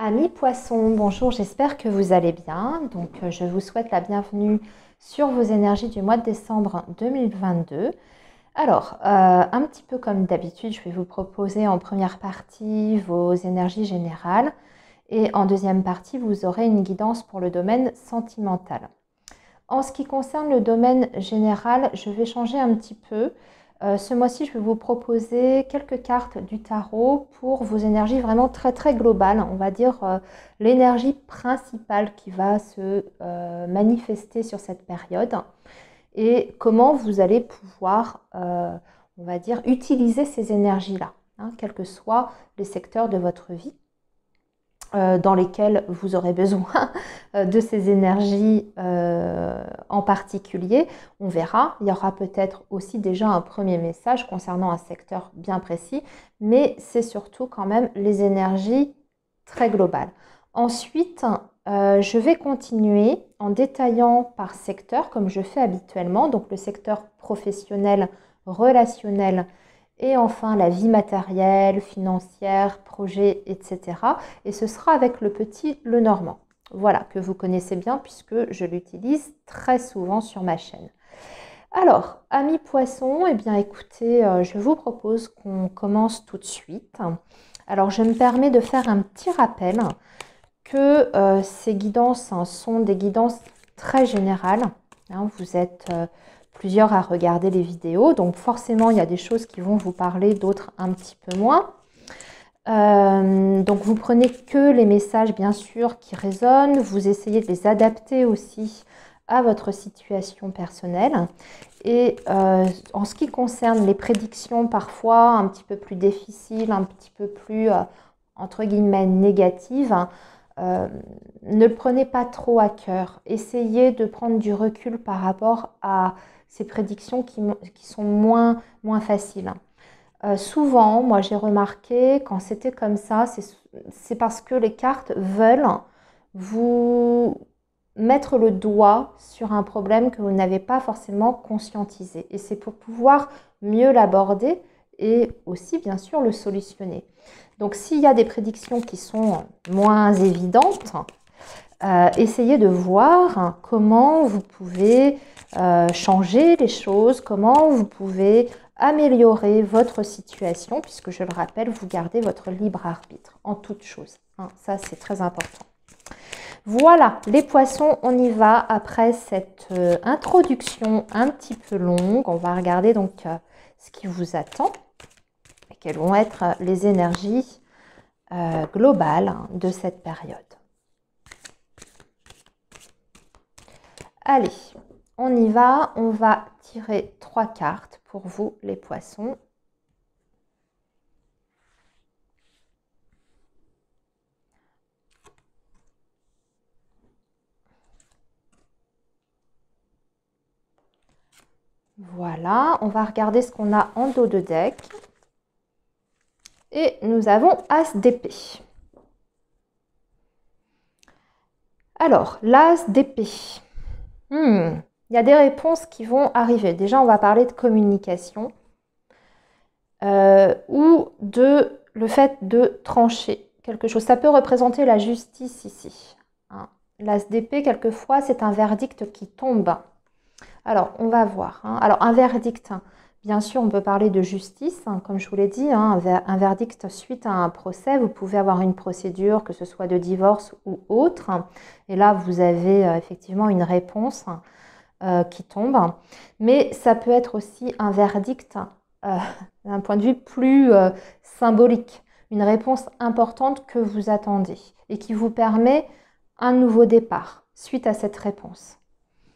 Amis poissons, bonjour, j'espère que vous allez bien. Donc, euh, je vous souhaite la bienvenue sur vos énergies du mois de décembre 2022. Alors, euh, un petit peu comme d'habitude, je vais vous proposer en première partie vos énergies générales et en deuxième partie, vous aurez une guidance pour le domaine sentimental. En ce qui concerne le domaine général, je vais changer un petit peu euh, ce mois-ci, je vais vous proposer quelques cartes du tarot pour vos énergies vraiment très très globales. On va dire euh, l'énergie principale qui va se euh, manifester sur cette période et comment vous allez pouvoir, on va dire, utiliser ces énergies-là, hein, quels que soient les secteurs de votre vie. Euh, dans lesquels vous aurez besoin euh, de ces énergies euh, en particulier. On verra, il y aura peut-être aussi déjà un premier message concernant un secteur bien précis, mais c'est surtout quand même les énergies très globales. Ensuite, je vais continuer en détaillant par secteur, comme je fais habituellement, donc le secteur professionnel, relationnel, et enfin la vie matérielle, financière, projet, etc. Et ce sera avec le petit Le Normand. Voilà, que vous connaissez bien puisque je l'utilise très souvent sur ma chaîne. Alors, amis poissons, eh bien écoutez, euh, je vous propose qu'on commence tout de suite. Alors, je me permets de faire un petit rappel que euh, ces guidances hein, sont des guidances très générales. Hein, vous êtes... Euh, plusieurs à regarder les vidéos. Donc forcément, il y a des choses qui vont vous parler, d'autres un petit peu moins. Euh, donc vous prenez que les messages bien sûr qui résonnent, vous essayez de les adapter aussi à votre situation personnelle. Et euh, en ce qui concerne les prédictions parfois un petit peu plus difficiles, un petit peu plus euh, entre guillemets négatives, hein, ne le prenez pas trop à cœur. Essayez de prendre du recul par rapport à ces prédictions qui, sont moins, moins faciles. Euh, souvent, moi j'ai remarqué, quand c'était comme ça, c'est parce que les cartes veulent vous mettre le doigt sur un problème que vous n'avez pas forcément conscientisé. Et c'est pour pouvoir mieux l'aborder et aussi bien sûr le solutionner. Donc s'il y a des prédictions qui sont moins évidentes, euh, essayez de voir comment vous pouvez euh, changer les choses, comment vous pouvez améliorer votre situation, puisque je le rappelle, vous gardez votre libre arbitre en toute chose. Hein. ça, c'est très important. Voilà, les poissons, on y va après cette euh, introduction un petit peu longue. On va regarder donc ce qui vous attend et quelles vont être les énergies globales de cette période. Allez, on y va. On va tirer trois cartes pour vous, les poissons. Voilà, on va regarder ce qu'on a en dos de deck. Et nous avons As d'épée. Alors, l'As d'épée, Hmm. il y a des réponses qui vont arriver. Déjà, on va parler de communication euh, ou de le fait de trancher quelque chose. Ça peut représenter la justice ici. Hein. L'ASDP, quelquefois, c'est un verdict qui tombe. Alors, on va voir. Hein. Alors, un verdict, hein. Bien sûr, on peut parler de justice, hein, comme je vous l'ai dit, hein, un, verdict suite à un procès. Vous pouvez avoir une procédure, que ce soit de divorce ou autre. Et là, vous avez euh, effectivement une réponse hein, euh, qui tombe. Mais ça peut être aussi un verdict euh, d'un point de vue plus symbolique, une réponse importante que vous attendez et qui vous permet un nouveau départ suite à cette réponse.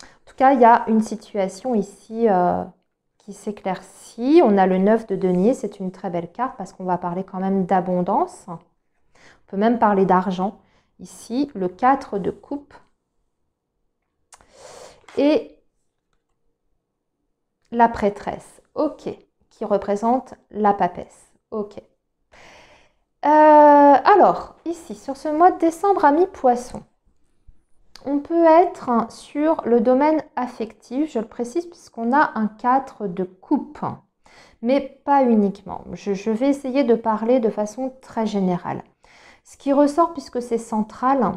En tout cas, il y a une situation ici qui s'éclaircit. On a le 9 de denier, c'est une très belle carte parce qu'on va parler quand même d'abondance. On peut même parler d'argent. Ici, le 4 de coupe. Et la prêtresse, ok, qui représente la papesse, ok. Euh, alors, ici, sur ce mois de décembre, amis poisson, on peut être sur le domaine affectif, je le précise, puisqu'on a un cadre de coupe, mais pas uniquement. Je, vais essayer de parler de façon très générale. Ce qui ressort, puisque c'est central,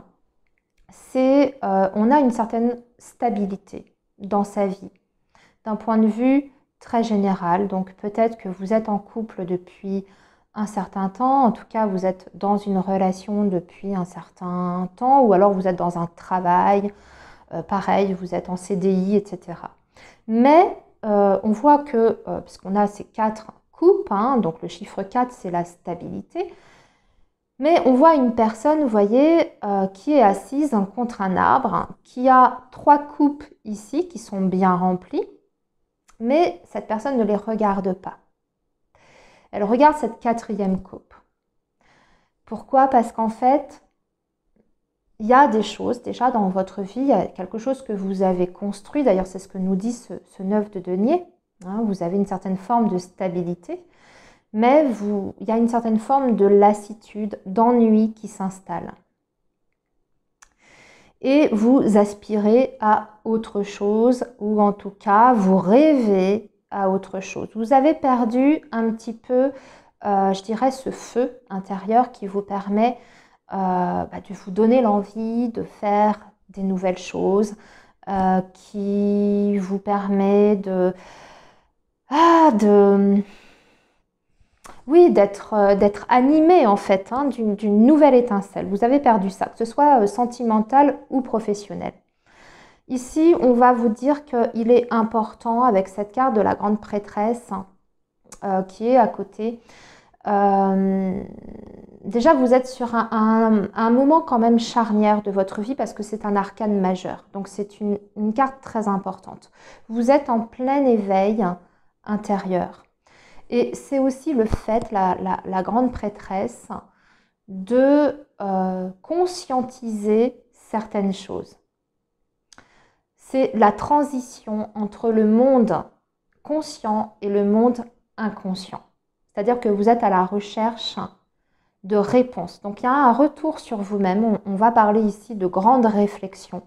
c'est euh, on a une certaine stabilité dans sa vie, d'un point de vue très général. Donc peut-être que vous êtes en couple depuis un certain temps, en tout cas vous êtes dans une relation depuis un certain temps, ou alors vous êtes dans un travail, euh, pareil, vous êtes en CDI, etc. Mais euh, on voit que, euh, puisqu'on a ces quatre coupes, hein, donc le chiffre 4 c'est la stabilité, mais on voit une personne, vous voyez, qui est assise contre un arbre, hein, qui a trois coupes ici qui sont bien remplies, mais cette personne ne les regarde pas elle regarde cette quatrième coupe. Pourquoi Parce qu'en fait, il y a des choses déjà dans votre vie, il y a quelque chose que vous avez construit, d'ailleurs c'est ce que nous dit ce, neuf de denier, hein. vous avez une certaine forme de stabilité, mais il y a une certaine forme de lassitude, d'ennui qui s'installe. Et vous aspirez à autre chose, ou en tout cas vous rêvez à autre chose. Vous avez perdu un petit peu, euh, je dirais, ce feu intérieur qui vous permet euh, bah, de vous donner l'envie de faire des nouvelles choses, euh, qui vous permet de... Ah, de oui, d'être d'être animé en fait, hein, d'une nouvelle étincelle. Vous avez perdu ça, que ce soit sentimental ou professionnel. Ici, on va vous dire qu'il est important avec cette carte de la grande prêtresse euh, qui est à côté. Euh, déjà, vous êtes sur un, moment quand même charnière de votre vie parce que c'est un arcane majeur. Donc, c'est une, carte très importante. Vous êtes en plein éveil intérieur. Et c'est aussi le fait, la, grande prêtresse, de euh, conscientiser certaines choses c'est la transition entre le monde conscient et le monde inconscient. C'est-à-dire que vous êtes à la recherche de réponses. Donc il y a un retour sur vous-même. On, va parler ici de grandes réflexions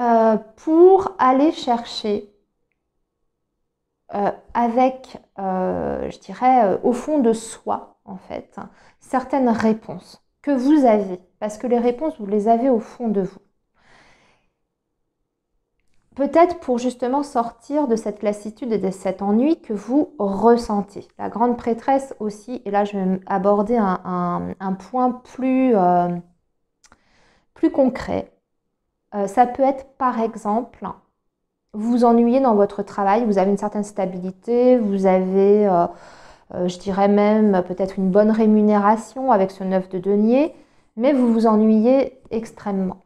euh, pour aller chercher euh, avec, euh, je dirais, au fond de soi, en fait, certaines réponses que vous avez. Parce que les réponses, vous les avez au fond de vous peut-être pour justement sortir de cette lassitude et de cet ennui que vous ressentez. La grande prêtresse aussi, et là je vais aborder un, point plus, euh, plus concret, euh, ça peut être par exemple, vous vous ennuyez dans votre travail, vous avez une certaine stabilité, vous avez, euh, je dirais même, peut-être une bonne rémunération avec ce neuf de denier, mais vous vous ennuyez extrêmement.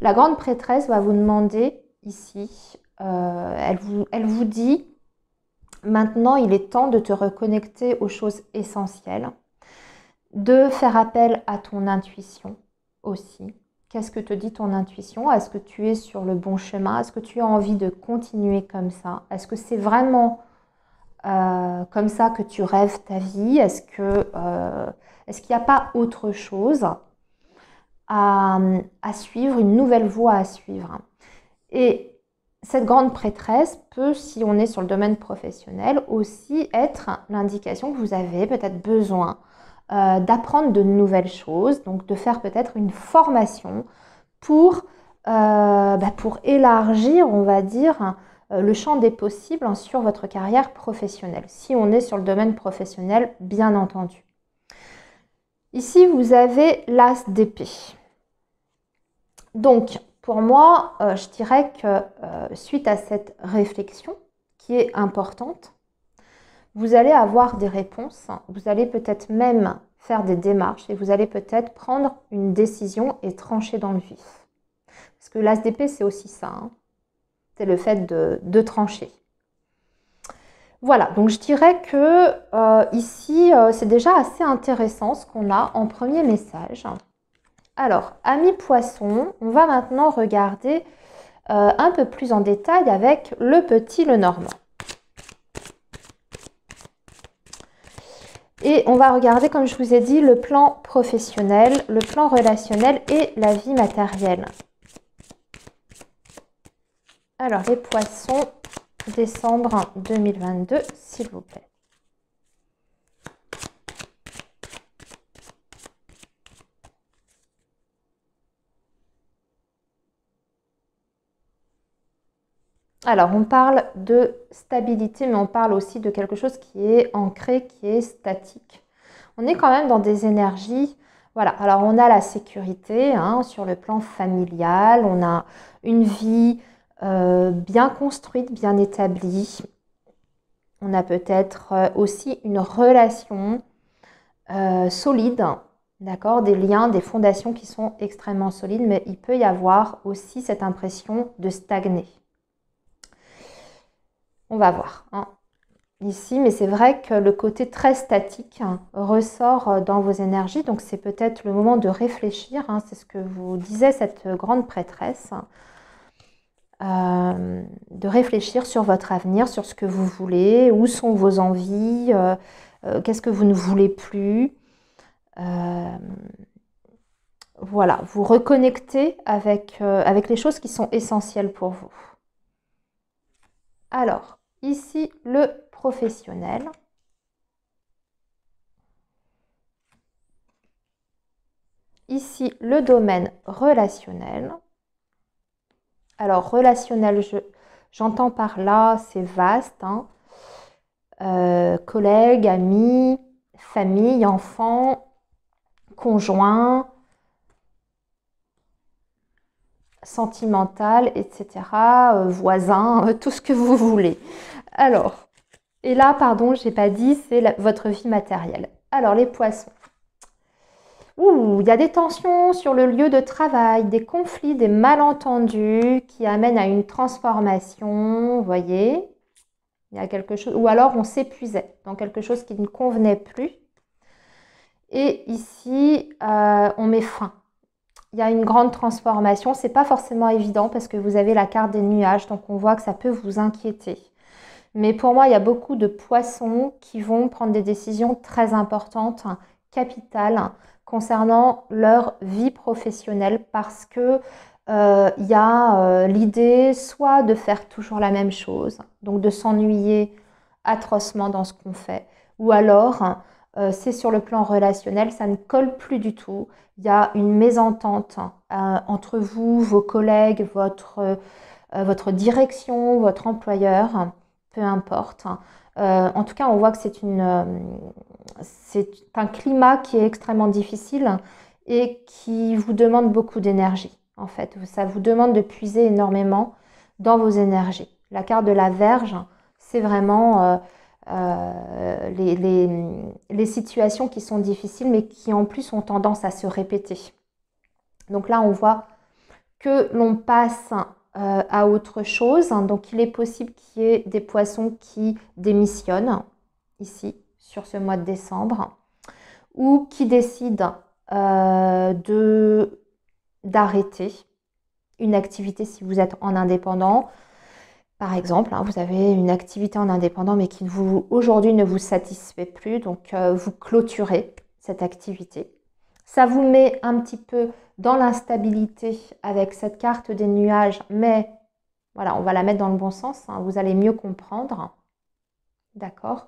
La grande prêtresse va vous demander ici. Euh, elle, vous, elle vous dit, maintenant il est temps de te reconnecter aux choses essentielles, de faire appel à ton intuition aussi. Qu'est-ce que te dit ton intuition Est-ce que tu es sur le bon chemin Est-ce que tu as envie de continuer comme ça Est-ce que c'est vraiment euh, comme ça que tu rêves ta vie Est-ce euh, est qu'il n'y a pas autre chose à suivre, une nouvelle voie à suivre et cette grande prêtresse peut, si on est sur le domaine professionnel, aussi être l'indication que vous avez peut-être besoin euh, d'apprendre de nouvelles choses, donc de faire peut-être une formation pour, euh, bah, pour élargir, on va dire, euh, le champ des possibles hein, sur votre carrière professionnelle, si on est sur le domaine professionnel, bien entendu. Ici, vous avez l'as d'épée. Donc, pour moi, euh, je dirais que euh, suite à cette réflexion qui est importante, vous allez avoir des réponses, vous allez peut-être même faire des démarches et vous allez peut-être prendre une décision et trancher dans le vif. Parce que l'ASDP, c'est aussi ça, hein. c'est le fait de, trancher. Voilà, donc je dirais que euh, ici, c'est déjà assez intéressant ce qu'on a en premier message. Alors, amis poissons, on va maintenant regarder euh, un peu plus en détail avec le petit le normand. Et on va regarder, comme je vous ai dit, le plan professionnel, le plan relationnel et la vie matérielle. Alors, les poissons, décembre 2022, s'il vous plaît. Alors, on parle de stabilité, mais on parle aussi de quelque chose qui est ancré, qui est statique. On est quand même dans des énergies. Voilà, alors on a la sécurité hein, sur le plan familial, on a une vie euh, bien construite, bien établie. On a peut-être euh, aussi une relation euh, solide, d'accord Des liens, des fondations qui sont extrêmement solides, mais il peut y avoir aussi cette impression de stagner. On va voir hein. ici, mais c'est vrai que le côté très statique hein, ressort euh, dans vos énergies, donc c'est peut-être le moment de réfléchir, hein. c'est ce que vous disait cette grande prêtresse, euh, de réfléchir sur votre avenir, sur ce que vous voulez, où sont vos envies, euh, qu'est-ce que vous ne voulez plus. voilà, vous reconnectez avec, avec les choses qui sont essentielles pour vous. Alors, Ici, le professionnel. Ici, le domaine relationnel. Alors, relationnel, j'entends par là, c'est vaste. Hein. Euh, collègues, amis, famille, enfants, conjoints, sentimental, etc., euh, voisins, tout ce que vous voulez. Alors, et là, pardon, j'ai pas dit, c'est votre vie matérielle. Alors, les poissons. Ouh, il y a des tensions sur le lieu de travail, des conflits, des malentendus qui amènent à une transformation, vous voyez. Il y a quelque chose, ou alors on s'épuisait dans quelque chose qui ne convenait plus. Et ici, euh, on met fin. Il y a une grande transformation. Ce n'est pas forcément évident parce que vous avez la carte des nuages, donc on voit que ça peut vous inquiéter. Mais pour moi, il y a beaucoup de poissons qui vont prendre des décisions très importantes, hein, capitales, concernant leur vie professionnelle parce que euh, il y a euh, l'idée soit de faire toujours la même chose, donc de s'ennuyer atrocement dans ce qu'on fait, ou alors hein, euh, c'est sur le plan relationnel, ça ne colle plus du tout, il y a une mésentente hein, entre vous, vos collègues, votre direction, votre employeur peu importe. Hein. Euh, en tout cas, on voit que c'est une, euh, c'est un climat qui est extrêmement difficile et qui vous demande beaucoup d'énergie. En fait, ça vous demande de puiser énormément dans vos énergies. La carte de la Verge, c'est vraiment euh, les, les, situations qui sont difficiles, mais qui en plus ont tendance à se répéter. Donc là, on voit que l'on passe euh, à autre chose. Donc il est possible qu'il y ait des poissons qui démissionnent ici sur ce mois de décembre ou qui décident euh, d'arrêter une activité si vous êtes en indépendant. Par exemple, hein, vous avez une activité en indépendant mais qui aujourd'hui ne vous satisfait plus, donc euh, vous clôturez cette activité. Ça vous met un petit peu dans l'instabilité avec cette carte des nuages, mais voilà, on va la mettre dans le bon sens, hein. vous allez mieux comprendre. D'accord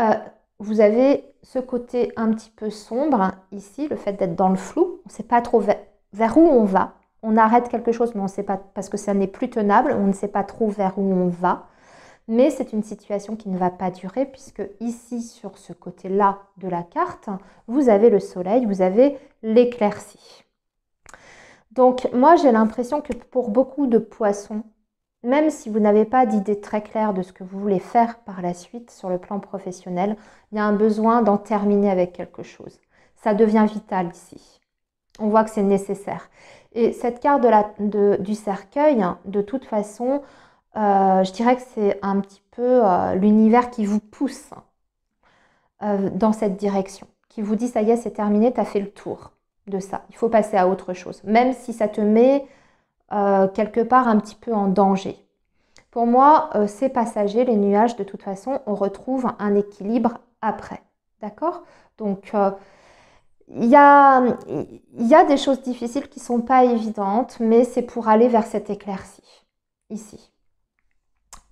euh, Vous avez ce côté un petit peu sombre ici, le fait d'être dans le flou, on ne sait pas trop vers, vers où on va. On arrête quelque chose, mais on ne sait pas, parce que ça n'est plus tenable, on ne sait pas trop vers où on va. Mais c'est une situation qui ne va pas durer puisque ici, sur ce côté-là de la carte, vous avez le soleil, vous avez l'éclaircie. Donc moi, j'ai l'impression que pour beaucoup de poissons, même si vous n'avez pas d'idée très claire de ce que vous voulez faire par la suite sur le plan professionnel, il y a un besoin d'en terminer avec quelque chose. Ça devient vital ici. On voit que c'est nécessaire. Et cette carte du cercueil, hein, de toute façon, euh, je dirais que c'est un petit peu euh, l'univers qui vous pousse euh, dans cette direction, qui vous dit ça y est, c'est terminé, tu as fait le tour de ça, il faut passer à autre chose, même si ça te met quelque part un petit peu en danger. Pour moi, ces passagers, les nuages, de toute façon, on retrouve un équilibre après. D'accord Donc, il y, a, il y a, des choses difficiles qui ne sont pas évidentes, mais c'est pour aller vers cette éclaircie, ici.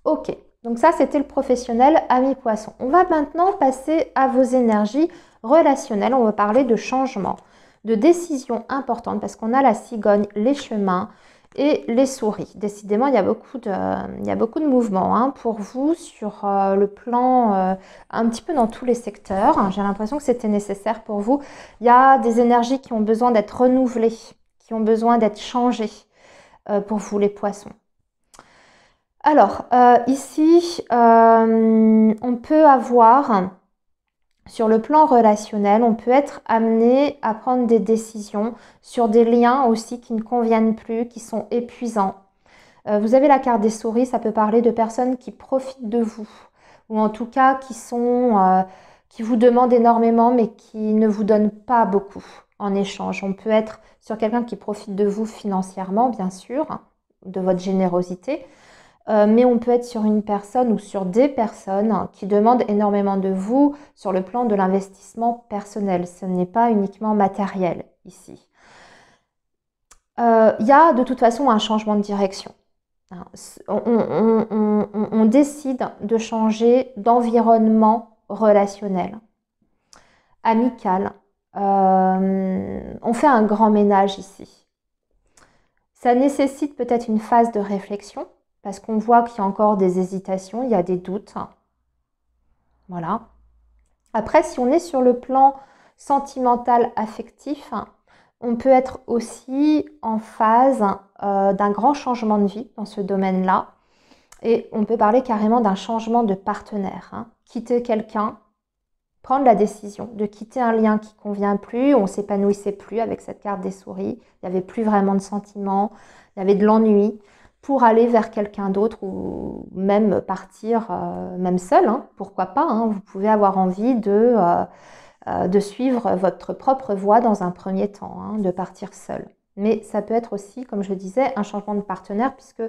Ok, donc ça c'était le professionnel ami poisson. On va maintenant passer à vos énergies relationnelles. On va parler de changement, de décisions importantes parce qu'on a la cigogne, les chemins et les souris. Décidément, il y a beaucoup de, il y beaucoup de mouvements hein, pour vous sur euh, le plan euh, un petit peu dans tous les secteurs. J'ai l'impression que c'était nécessaire pour vous. Il y a des énergies qui ont besoin d'être renouvelées, qui ont besoin d'être changées euh, pour vous les poissons. Alors, euh, ici, euh, on peut avoir, sur le plan relationnel, on peut être amené à prendre des décisions sur des liens aussi qui ne conviennent plus, qui sont épuisants. Euh, vous avez la carte des souris, ça peut parler de personnes qui profitent de vous, ou en tout cas qui sont... qui vous demandent énormément mais qui ne vous donnent pas beaucoup en échange. On peut être sur quelqu'un qui profite de vous financièrement, bien sûr, de votre générosité, euh, mais on peut être sur une personne ou sur des personnes qui demandent énormément de vous sur le plan de l'investissement personnel. Ce n'est pas uniquement matériel ici. Il euh, y a de toute façon un changement de direction. Hein, on, décide de changer d'environnement relationnel, amical. Euh, on fait un grand ménage ici. Ça nécessite peut-être une phase de réflexion, parce qu'on voit qu'il y a encore des hésitations, il y a des doutes. Voilà. Après, si on est sur le plan sentimental affectif, on peut être aussi en phase euh, d'un grand changement de vie dans ce domaine-là. Et on peut parler carrément d'un changement de partenaire. Hein. Quitter quelqu'un, prendre la décision de quitter un lien qui convient plus, on s'épanouissait plus avec cette carte des souris, il n'y avait plus vraiment de sentiments, il y avait de l'ennui pour aller vers quelqu'un d'autre ou même partir, euh, même seul, hein. pourquoi pas. Hein. vous pouvez avoir envie de, euh, euh, de suivre votre propre voie dans un premier temps, hein, de partir seul. Mais ça peut être aussi, comme je le disais, un changement de partenaire, puisque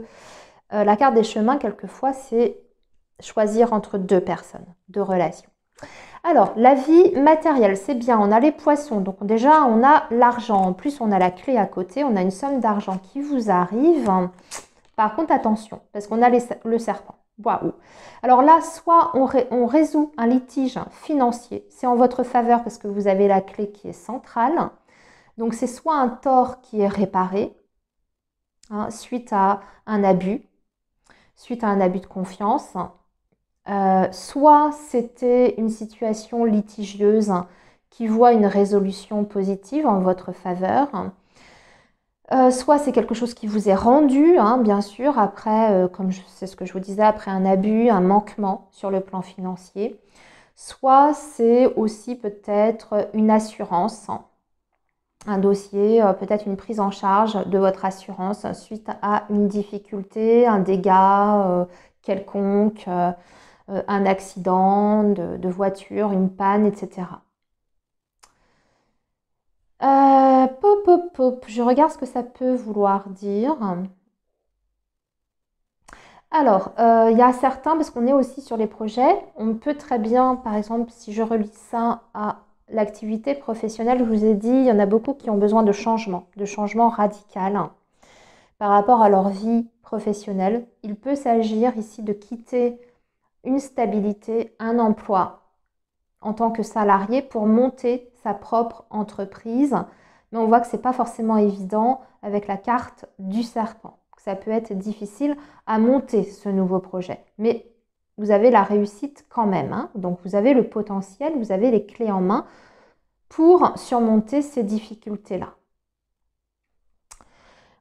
la carte des chemins, quelquefois, c'est choisir entre deux personnes, deux relations. Alors, la vie matérielle, c'est bien, on a les poissons, donc déjà on a l'argent, en plus on a la clé à côté, on a une somme d'argent qui vous arrive. Par contre, attention, parce qu'on a le serpent. Waouh Alors là, soit on, résout un litige financier, c'est en votre faveur parce que vous avez la clé qui est centrale. Donc c'est soit un tort qui est réparé hein, suite à un abus, suite à un abus de confiance, euh, soit c'était une situation litigieuse qui voit une résolution positive en votre faveur, hein, euh, soit c'est quelque chose qui vous est rendu, hein, bien sûr, après, euh, comme c'est ce que je vous disais, après un abus, un manquement sur le plan financier. Soit c'est aussi peut-être une assurance, hein, un dossier, euh, peut-être une prise en charge de votre assurance suite à une difficulté, un dégât quelconque, un accident de voiture, une panne, etc. Euh, pop, pop, pop. Je regarde ce que ça peut vouloir dire. Alors, euh, il y a certains, parce qu'on est aussi sur les projets, on peut très bien, par exemple, si je relis ça à l'activité professionnelle, je vous ai dit, il y en a beaucoup qui ont besoin de changement, de changement radical par rapport à leur vie professionnelle. Il peut s'agir ici de quitter une stabilité, un emploi en tant que salarié pour monter sa propre entreprise. Mais on voit que ce n'est pas forcément évident avec la carte du serpent. Ça peut être difficile à monter ce nouveau projet. Mais vous avez la réussite quand même. Hein. Donc vous avez le potentiel, vous avez les clés en main pour surmonter ces difficultés-là.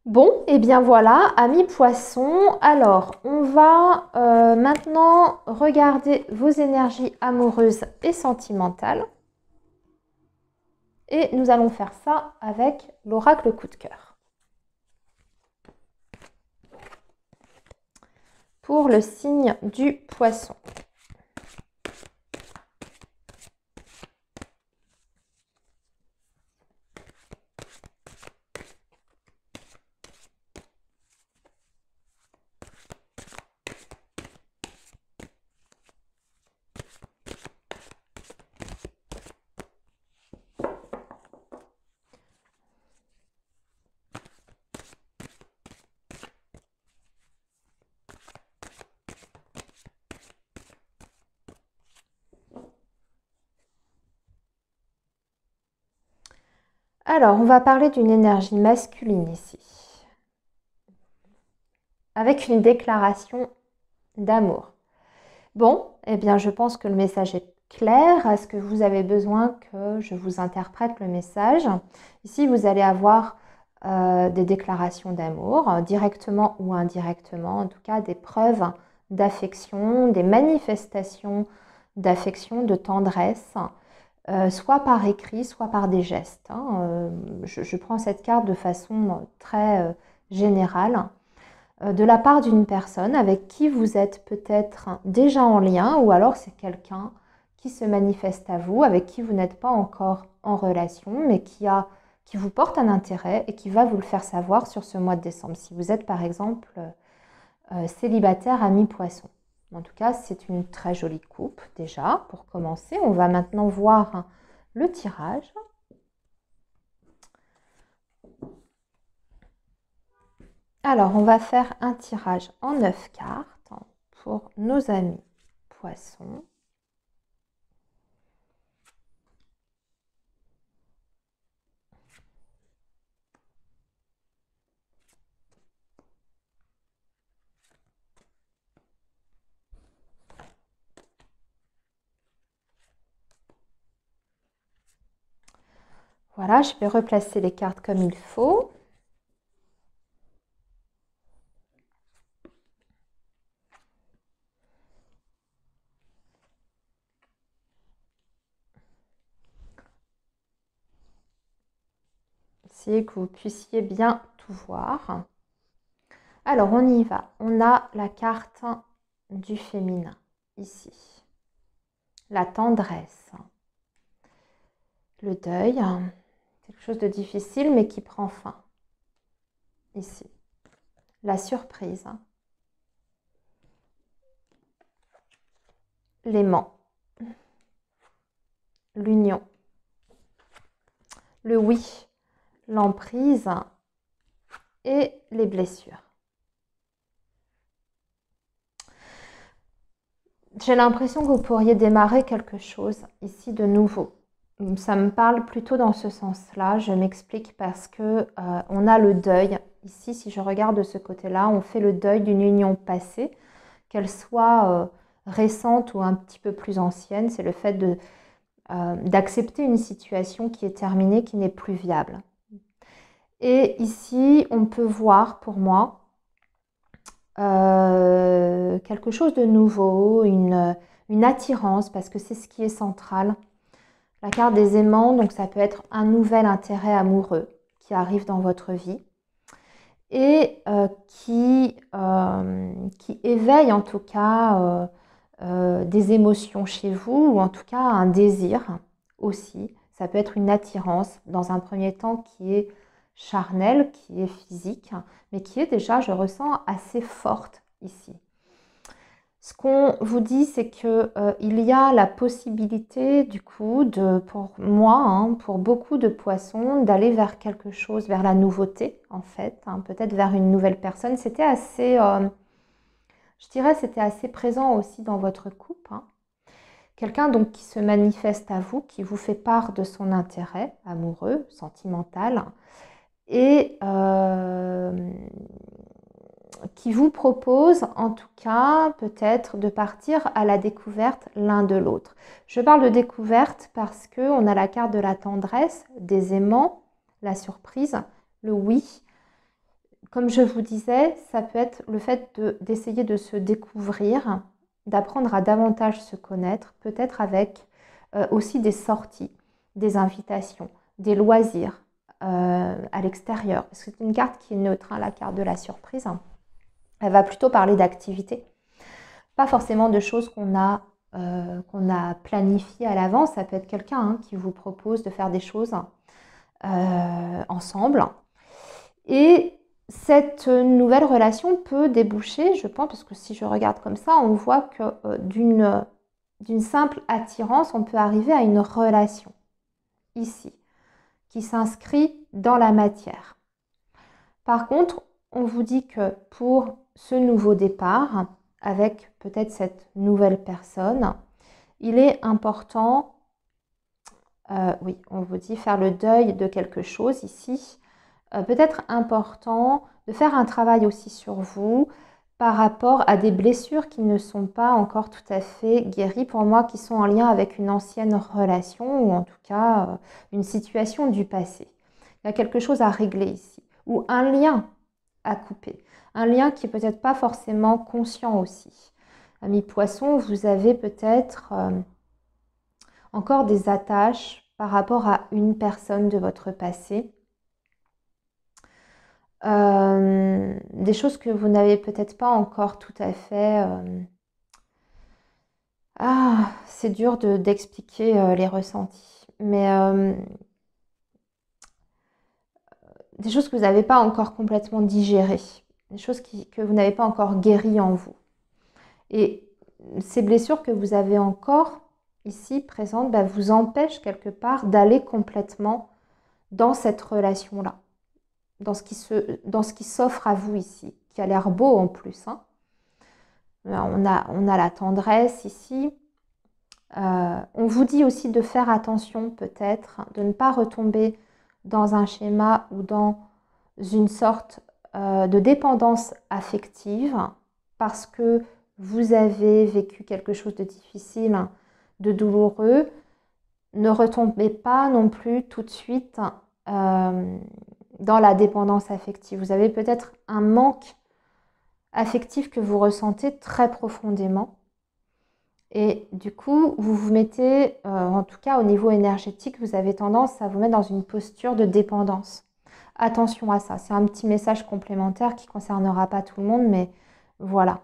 Bon, et eh bien voilà, amis poissons, alors on va euh, maintenant regarder vos énergies amoureuses et sentimentales. Et nous allons faire ça avec l'oracle coup de cœur. Pour le signe du poisson. Alors, on va parler d'une énergie masculine ici. Avec une déclaration d'amour. Bon, eh bien, je pense que le message est clair. Est-ce que vous avez besoin que je vous interprète le message Ici, vous allez avoir euh, des déclarations d'amour, euh, directement ou indirectement, en tout cas des preuves d'affection, des manifestations d'affection, de tendresse euh, soit par écrit, soit par des gestes. Hein. Euh, je, prends cette carte de façon euh, très générale. de la part d'une personne avec qui vous êtes peut-être déjà en lien, ou alors c'est quelqu'un qui se manifeste à vous, avec qui vous n'êtes pas encore en relation, mais qui, a, qui vous porte un intérêt et qui va vous le faire savoir sur ce mois de décembre. Si vous êtes par exemple célibataire ami poisson. En tout cas, c'est une très jolie coupe déjà pour commencer. On va maintenant voir le tirage. Alors, on va faire un tirage en 9 cartes pour nos amis poissons. Voilà, je vais replacer les cartes comme il faut. Essayez que vous puissiez bien tout voir. Alors, on y va. On a la carte du féminin, ici. La tendresse. Le deuil. Quelque chose de difficile, mais qui prend fin. Ici. La surprise. Hein. L'aimant. L'union. Le oui. L'emprise. Et les blessures. j'ai l'impression que vous pourriez démarrer quelque chose ici de nouveau ça me parle plutôt dans ce sens-là. Je m'explique parce que euh, on a le deuil. Ici, si je regarde de ce côté-là, on fait le deuil d'une union passée, qu'elle soit euh, récente ou un petit peu plus ancienne. C'est le fait euh, d'accepter une situation qui est terminée, qui n'est plus viable. Et ici, on peut voir pour moi quelque chose de nouveau, une attirance, parce que c'est ce qui est central la carte des aimants, donc ça peut être un nouvel intérêt amoureux qui arrive dans votre vie et euh, qui, euh, qui, éveille en tout cas euh, des émotions chez vous ou en tout cas un désir aussi. Ça peut être une attirance dans un premier temps qui est charnelle, qui est physique, mais qui est déjà, je ressens, assez forte ici. Ce qu'on vous dit, c'est qu'il euh, y a la possibilité, du coup, de, pour moi, hein, pour beaucoup de poissons, d'aller vers quelque chose, vers la nouveauté, en fait, hein, peut-être vers une nouvelle personne. C'était assez, euh, je dirais, c'était assez présent aussi dans votre couple. Hein. Quelqu'un donc qui se manifeste à vous, qui vous fait part de son intérêt amoureux, sentimental, et euh, qui vous propose en tout cas peut-être de partir à la découverte l'un de l'autre. Je parle de découverte parce que on a la carte de la tendresse, des aimants, la surprise, le oui. Comme je vous disais, ça peut être le fait d'essayer de, se découvrir, d'apprendre à davantage se connaître, peut-être avec euh, aussi des sorties, des invitations, des loisirs, euh, à l'extérieur. C'est une carte qui est neutre, hein, la carte de la surprise. Elle va plutôt parler d'activité, pas forcément de choses qu'on a, euh, a planifiées à l'avance. Ça peut être quelqu'un hein, qui vous propose de faire des choses euh, ensemble. Et cette nouvelle relation peut déboucher, je pense, parce que si je regarde comme ça, on voit que euh, d'une simple attirance, on peut arriver à une relation, ici, qui s'inscrit dans la matière. Par contre, on vous dit que pour ce nouveau départ avec peut-être cette nouvelle personne, il est important, euh, oui, on vous dit faire le deuil de quelque chose ici, euh, peut-être important de faire un travail aussi sur vous par rapport à des blessures qui ne sont pas encore tout à fait guéries pour moi, qui sont en lien avec une ancienne relation ou en tout cas euh, une situation du passé. Il y a quelque chose à régler ici, ou un lien à couper un lien qui n'est peut-être pas forcément conscient aussi. Ami poisson, vous avez peut-être euh, encore des attaches par rapport à une personne de votre passé. Euh, des choses que vous n'avez peut-être pas encore tout à fait... Euh, ah, c'est dur d'expliquer les ressentis. Mais des choses que vous n'avez pas encore complètement digérées des choses que vous n'avez pas encore guéries en vous. Et ces blessures que vous avez encore ici présentes bah, vous empêchent quelque part d'aller complètement dans cette relation-là, dans ce qui s'offre à vous ici, qui a l'air beau en plus. Hein. Euh, on, a, on a la tendresse ici. Euh, on vous dit aussi de faire attention peut-être, de ne pas retomber dans un schéma ou dans une sorte euh, de dépendance affective parce que vous avez vécu quelque chose de difficile, de douloureux, ne retombez pas non plus tout de suite euh, dans la dépendance affective. Vous avez peut-être un manque affectif que vous ressentez très profondément. Et du coup, vous vous mettez, euh, en tout cas au niveau énergétique, vous avez tendance à vous mettre dans une posture de dépendance attention à ça. C'est un petit message complémentaire qui concernera pas tout le monde, mais voilà.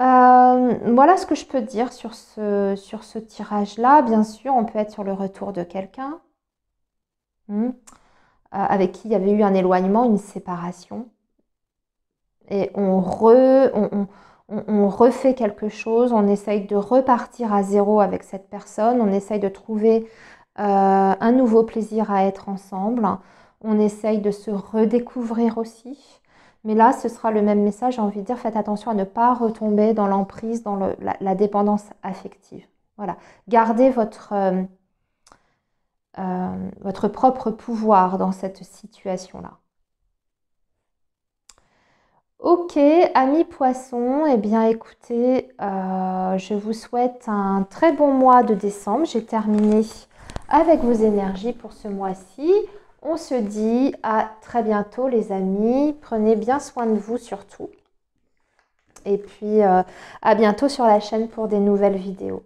Euh, voilà ce que je peux dire sur ce, tirage-là. Bien sûr, on peut être sur le retour de quelqu'un hmm. euh, avec qui il y avait eu un éloignement, une séparation. Et on, refait quelque chose, on essaye de repartir à zéro avec cette personne, on essaye de trouver euh, un nouveau plaisir à être ensemble on essaye de se redécouvrir aussi. Mais là, ce sera le même message, j'ai envie de dire, faites attention à ne pas retomber dans l'emprise, dans la, dépendance affective. Voilà. Gardez votre, euh, euh, votre propre pouvoir dans cette situation-là. Ok, amis poissons, eh bien écoutez, euh, je vous souhaite un très bon mois de décembre. J'ai terminé avec vos énergies pour ce mois-ci. On se dit à très bientôt les amis. Prenez bien soin de vous surtout. Et puis euh, à bientôt sur la chaîne pour des nouvelles vidéos.